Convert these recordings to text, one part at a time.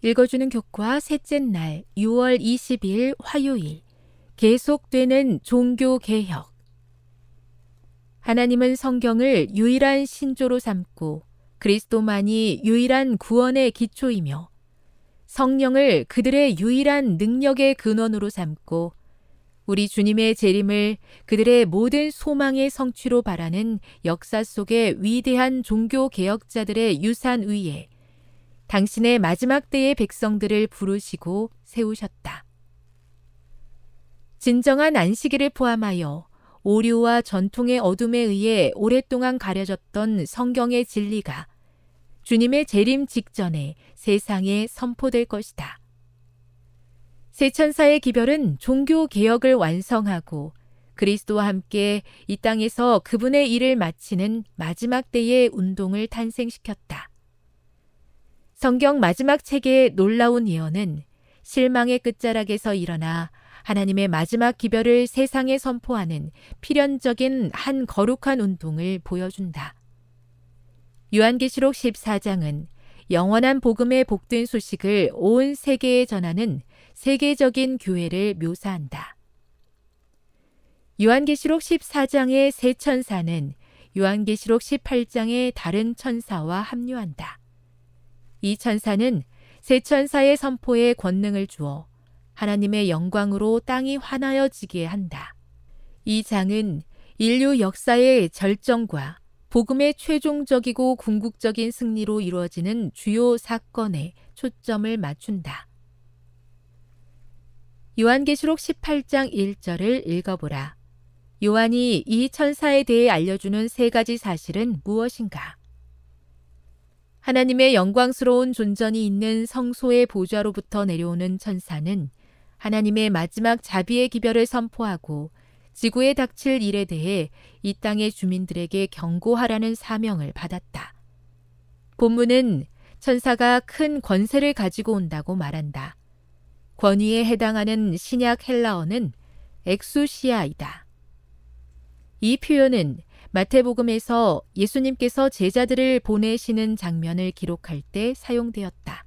읽어주는 교과 셋째 날 6월 20일 화요일 계속되는 종교개혁 하나님은 성경을 유일한 신조로 삼고 그리스도만이 유일한 구원의 기초이며 성령을 그들의 유일한 능력의 근원으로 삼고 우리 주님의 재림을 그들의 모든 소망의 성취로 바라는 역사 속의 위대한 종교개혁자들의 유산 위에 당신의 마지막 때의 백성들을 부르시고 세우셨다. 진정한 안식일을 포함하여 오류와 전통의 어둠에 의해 오랫동안 가려졌던 성경의 진리가 주님의 재림 직전에 세상에 선포될 것이다. 세천사의 기별은 종교 개혁을 완성하고 그리스도와 함께 이 땅에서 그분의 일을 마치는 마지막 때의 운동을 탄생시켰다. 성경 마지막 책의 놀라운 예언은 실망의 끝자락에서 일어나 하나님의 마지막 기별을 세상에 선포하는 필연적인 한 거룩한 운동을 보여준다. 요한계시록 14장은 영원한 복음의 복된 소식을 온 세계에 전하는 세계적인 교회를 묘사한다. 요한계시록 14장의 세 천사는 요한계시록 18장의 다른 천사와 합류한다. 이 천사는 세 천사의 선포에 권능을 주어 하나님의 영광으로 땅이 환하여지게 한다. 이 장은 인류 역사의 절정과 복음의 최종적이고 궁극적인 승리로 이루어지는 주요 사건에 초점을 맞춘다. 요한계시록 18장 1절을 읽어보라. 요한이 이 천사에 대해 알려주는 세 가지 사실은 무엇인가? 하나님의 영광스러운 존전이 있는 성소의 보좌로부터 내려오는 천사는 하나님의 마지막 자비의 기별을 선포하고 지구에 닥칠 일에 대해 이 땅의 주민들에게 경고하라는 사명을 받았다. 본문은 천사가 큰 권세를 가지고 온다고 말한다. 권위에 해당하는 신약 헬라어는 엑수시아이다. 이 표현은 마태복음에서 예수님께서 제자들을 보내시는 장면을 기록할 때 사용되었다.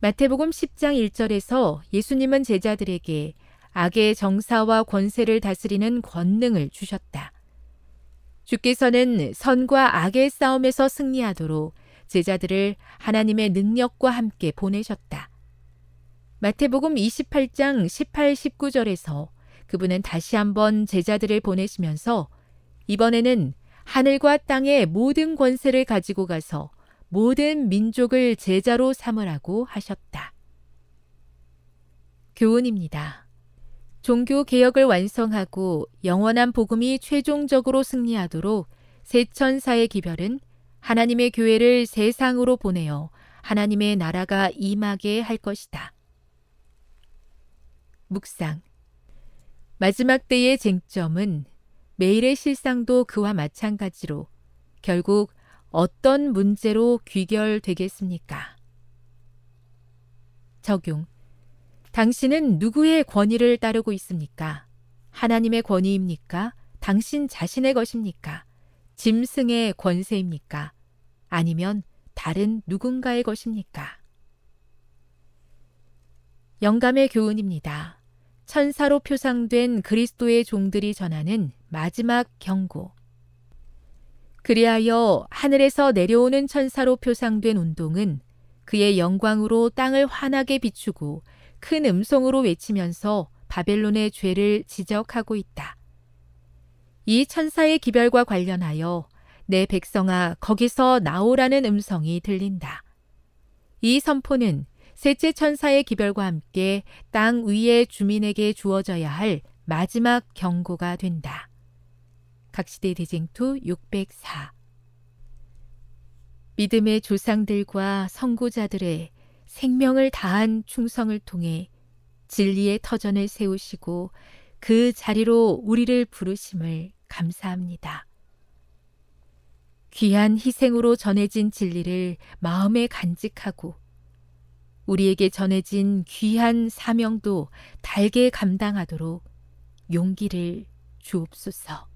마태복음 10장 1절에서 예수님은 제자들에게 악의 정사와 권세를 다스리는 권능을 주셨다. 주께서는 선과 악의 싸움에서 승리하도록 제자들을 하나님의 능력과 함께 보내셨다. 마태복음 28장 18, 19절에서 그분은 다시 한번 제자들을 보내시면서 이번에는 하늘과 땅의 모든 권세를 가지고 가서 모든 민족을 제자로 삼으라고 하셨다. 교훈입니다. 종교 개혁을 완성하고 영원한 복음이 최종적으로 승리하도록 세천사의 기별은 하나님의 교회를 세상으로 보내어 하나님의 나라가 임하게 할 것이다. 묵상 마지막 때의 쟁점은 매일의 실상도 그와 마찬가지로 결국 어떤 문제로 귀결되겠습니까? 적용. 당신은 누구의 권위를 따르고 있습니까? 하나님의 권위입니까? 당신 자신의 것입니까? 짐승의 권세입니까? 아니면 다른 누군가의 것입니까? 영감의 교훈입니다. 천사로 표상된 그리스도의 종들이 전하는 마지막 경고. 그리하여 하늘에서 내려오는 천사로 표상된 운동은 그의 영광으로 땅을 환하게 비추고 큰 음성으로 외치면서 바벨론의 죄를 지적하고 있다. 이 천사의 기별과 관련하여 내 백성아 거기서 나오라는 음성이 들린다. 이 선포는 셋째 천사의 기별과 함께 땅 위의 주민에게 주어져야 할 마지막 경고가 된다. 각시대 대쟁투 604 믿음의 조상들과 선고자들의 생명을 다한 충성을 통해 진리의 터전을 세우시고 그 자리로 우리를 부르심을 감사합니다. 귀한 희생으로 전해진 진리를 마음에 간직하고 우리에게 전해진 귀한 사명도 달게 감당하도록 용기를 주옵소서.